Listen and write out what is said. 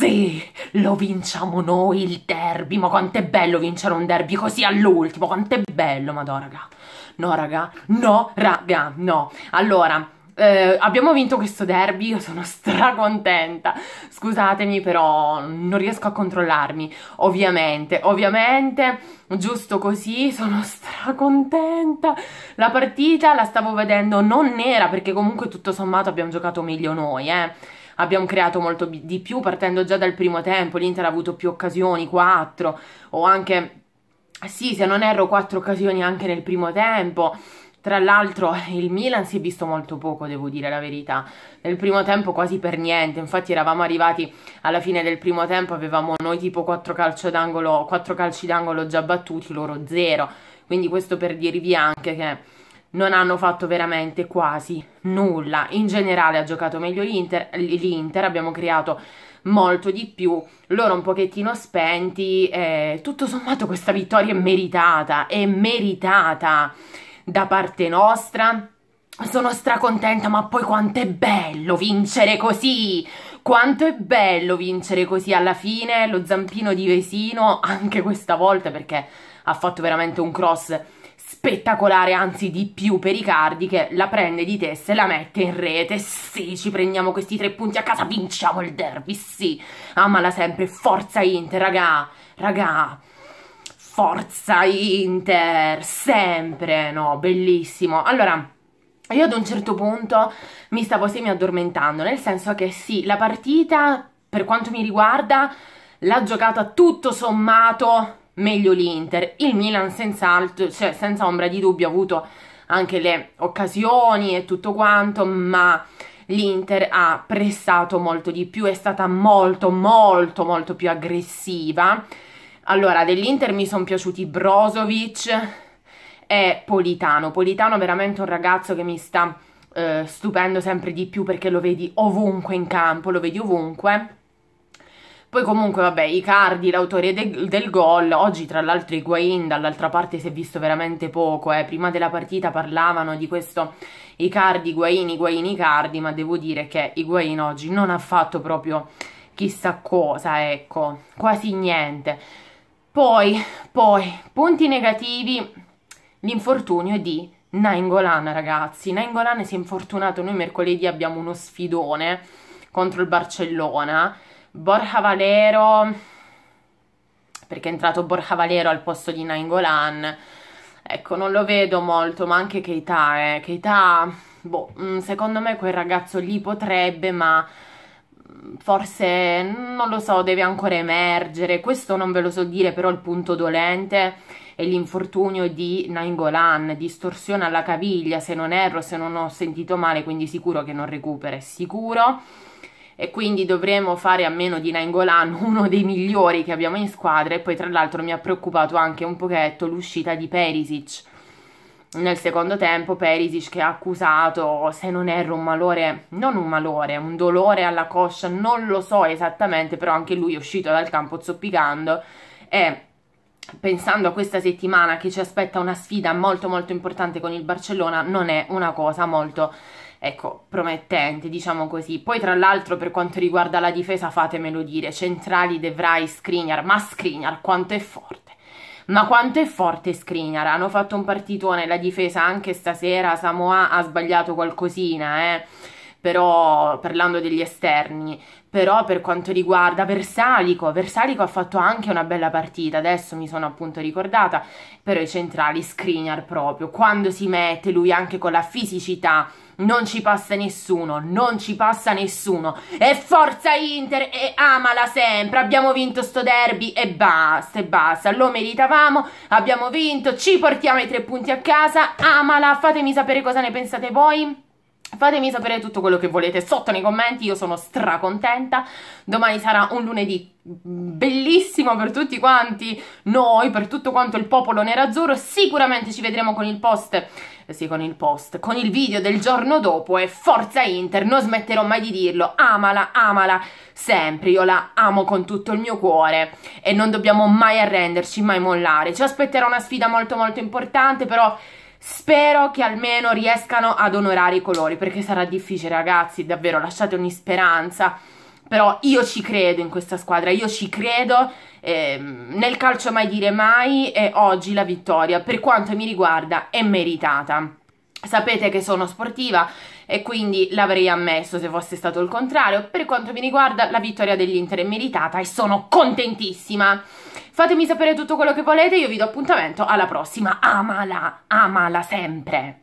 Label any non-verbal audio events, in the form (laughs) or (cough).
Sì, lo vinciamo noi il derby, ma quanto è bello vincere un derby così all'ultimo, quanto è bello, madò raga. No raga, no raga, no. Allora, eh, abbiamo vinto questo derby, io sono (laughs) stracontenta. Scusatemi, però non riesco a controllarmi. Ovviamente, ovviamente, giusto così, sono stracontenta. La partita la stavo vedendo non nera, perché comunque tutto sommato abbiamo giocato meglio noi, eh abbiamo creato molto di più partendo già dal primo tempo, l'Inter ha avuto più occasioni, 4 o anche, sì se non erro 4 occasioni anche nel primo tempo, tra l'altro (laughs) il Milan si è visto molto poco, devo dire la verità. Nel primo tempo quasi per niente, infatti eravamo arrivati alla fine del primo tempo, avevamo noi tipo 4, calci d'angolo calci d'angolo già battuti, loro 0. Quindi questo per dirvi anche che non hanno fatto veramente quasi nulla. In generale ha giocato meglio l'Inter, l'Inter abbiamo creato molto di più, loro un pochettino spenti, eh, tutto sommato questa vittoria è meritata, è meritata da parte nostra. Sono stracontenta, ma poi quanto è bello vincere così! Quanto è bello vincere così alla fine, lo zampino di Vesino, anche questa volta perché ha fatto veramente un cross spettacolare, anzi di più per Icardi che la prende di testa e la mette in rete. Sì, ci prendiamo questi tre punti a casa, vinciamo il derby, sì. Amala sempre, forza Inter, raga, raga. Forza Inter, sempre, no, bellissimo. Allora, io ad un certo punto mi stavo semi addormentando, nel senso che sì, la partita, per quanto mi riguarda, l'ha giocata tutto sommato meglio l'Inter. Il Milan senz'altro, cioè senza ombra di dubbio ha avuto anche le occasioni e tutto quanto, ma l'Inter ha pressato molto di più, è stata molto molto molto più aggressiva. Allora, dell'Inter mi sono piaciuti Brozovic e Politano. Politano è veramente un ragazzo che mi sta eh, stupendo sempre di più perché lo vedi ovunque in campo, lo vedi ovunque poi comunque, vabbè, Icardi, l'autore de del gol, oggi tra l'altro Higuain dall'altra parte si è visto veramente poco, eh. prima della partita parlavano di questo Icardi, Higuain, Higuain, Icardi, ma devo dire che Higuain oggi non ha fatto proprio chissà cosa, ecco, quasi niente. Poi, poi, punti negativi, l'infortunio di Nainggolan, ragazzi. Nainggolan si è infortunato, noi mercoledì abbiamo uno sfidone contro il Barcellona Borja Valero, perché è entrato Borja Valero al posto di Nainggolan, ecco, non lo vedo molto, ma anche Keita, eh. Keita, boh, mm, secondo me quel ragazzo lì potrebbe, ma mm, forse, non lo so, deve ancora emergere, questo non ve lo so dire, però il punto dolente è l'infortunio di Nainggolan, distorsione alla caviglia, se non erro, se non ho sentito male, quindi sicuro che non recupera, è sicuro e quindi dovremo fare a meno di Nainggolan, (laughs) uno dei migliori che abbiamo in squadra e poi tra l'altro mi ha preoccupato anche un pochetto l'uscita di Perisic. Nel secondo tempo Perisic che ha accusato, se non erro, un malore, non un malore, un dolore alla coscia, non lo so esattamente, però anche lui è uscito dal campo zoppicando e pensando a questa settimana che ci aspetta una sfida molto molto importante con il Barcellona, non è una cosa molto ecco, promettente, diciamo così. Poi tra l'altro per quanto riguarda la difesa, fatemelo dire, centrali De Vrij, Skriniar, ma Skriniar quanto è forte. Ma quanto è forte Skriniar? Hanno fatto un partitone la difesa anche stasera, Samoa ha sbagliato qualcosina, eh però parlando degli esterni, però per quanto riguarda Versalico, Versalico ha fatto anche una bella partita, adesso mi sono appunto ricordata, però i centrali Skriniar proprio, quando si mette lui anche con la fisicità non ci passa nessuno, non ci passa nessuno. E forza Inter e amala sempre. Abbiamo vinto sto derby e basta, e basta. Lo meritavamo, abbiamo vinto, ci portiamo i tre punti a casa. Amala, fatemi sapere cosa ne pensate voi. Fatemi sapere tutto quello che volete sotto nei commenti, io sono stracontenta. Domani sarà un lunedì mm, bellissimo per tutti quanti noi, per tutto quanto il popolo nerazzurro. Sicuramente ci vedremo con il post, eh sì con il post, con il video del giorno dopo e forza Inter, non smetterò mai di dirlo, amala, amala sempre, io la amo con tutto il mio cuore e non dobbiamo mai arrenderci, mai mollare. Ci aspetterà una sfida molto molto importante, però Spero che almeno riescano ad onorare i colori, perché sarà difficile ragazzi, davvero, lasciate ogni speranza. Però io ci credo in questa squadra, io ci credo, eh, nel calcio mai dire mai e oggi la vittoria, per quanto mi riguarda, è meritata. Sapete che sono sportiva e quindi l'avrei ammesso se fosse stato il contrario. Per quanto mi riguarda, la vittoria dell'Inter è meritata e sono contentissima. Fatemi sapere tutto quello che volete, io vi do appuntamento alla prossima. Amala, amala sempre.